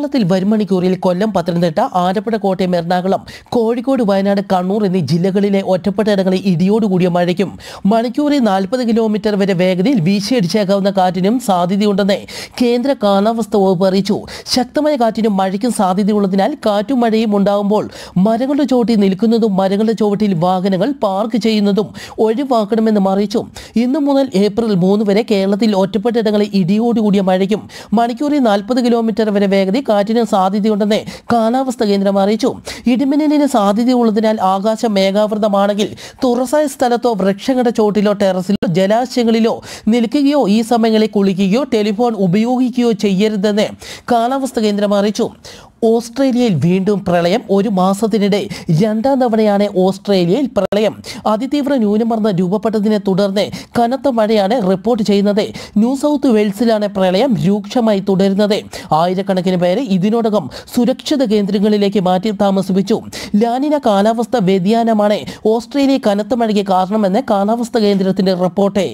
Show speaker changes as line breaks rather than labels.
കേരളത്തിൽ വരുമണിക്കൂറിൽ കൊല്ലം പത്തനംതിട്ട ആലപ്പുഴ കോട്ടയം എറണാകുളം കോഴിക്കോട് വയനാട് കണ്ണൂർ എന്നീ ജില്ലകളിലെ ഒറ്റപ്പെട്ട ഇടങ്ങളിൽ ഇടിയോടുകൂടിയ മഴയ്ക്കും മണിക്കൂറിൽ നാൽപ്പത് കിലോമീറ്റർ വരെ വേഗതയിൽ വീശിയടിച്ചേക്കാവുന്ന കാറ്റിനും സാധ്യതയുണ്ടെന്ന് കേന്ദ്ര കാലാവസ്ഥ വകുപ്പ് അറിയിച്ചു ശക്തമായ കാറ്റിനും മഴയ്ക്കും സാധ്യതയുള്ളതിനാൽ കാറ്റും മഴയും ഉണ്ടാകുമ്പോൾ മരങ്ങളുടെ ചുവട്ടിൽ നിൽക്കുന്നതും മരങ്ങളുടെ ചുവട്ടിൽ വാഹനങ്ങൾ പാർക്ക് ചെയ്യുന്നതും ഒഴിവാക്കണമെന്നും അറിയിച്ചു ഇന്നു മുതൽ ഏപ്രിൽ മൂന്ന് വരെ കേരളത്തിൽ ഒറ്റപ്പെട്ട ഇടങ്ങളിൽ ഇടിയോടുകൂടിയ മഴയ്ക്കും മണിക്കൂറിൽ നാൽപ്പത് കിലോമീറ്റർ വരെ വേഗതയിൽ കാറ്റിന് സാധ്യതയുണ്ടെന്ന് കാലാവസ്ഥാ കേന്ദ്രം അറിയിച്ചു ഇടിമിന്നലിന് സാധ്യതയുള്ളതിനാൽ ആകാശം മേഘാവൃതമാണെങ്കിൽ തുറസായ സ്ഥലത്തോ വൃക്ഷങ്ങളുടെ ചോട്ടിലോ ടെറസിലോ ജലാശയങ്ങളിലോ നിൽക്കുകയോ ഈ സമയങ്ങളിൽ കുളിക്കുകയോ ടെലിഫോൺ ഉപയോഗിക്കുകയോ ചെയ്യരുതെന്ന് കാലാവസ്ഥാ കേന്ദ്രം അറിയിച്ചു ഓസ്ട്രേലിയയിൽ വീണ്ടും പ്രളയം ഒരു മാസത്തിനിടെ രണ്ടാം തവണയാണ് ഓസ്ട്രേലിയയിൽ പ്രളയം അതിതീവ്ര ന്യൂനമർദ്ദം രൂപപ്പെട്ടതിനെ തുടർന്ന് കനത്ത മഴയാണ് റിപ്പോർട്ട് ചെയ്യുന്നത് ന്യൂ സൗത്ത് വെയിൽസിലാണ് പ്രളയം രൂക്ഷമായി തുടരുന്നത് ആയിരക്കണക്കിന് പേര് ഇതിനോടകം സുരക്ഷിത കേന്ദ്രങ്ങളിലേക്ക് മാറ്റി താമസിപ്പിച്ചു ലാനിന കാലാവസ്ഥ വ്യതിയാനമാണ് ഓസ്ട്രേലിയ കനത്ത മഴയ്ക്ക് കാരണമെന്ന് കാലാവസ്ഥാ കേന്ദ്രത്തിന്റെ റിപ്പോർട്ട്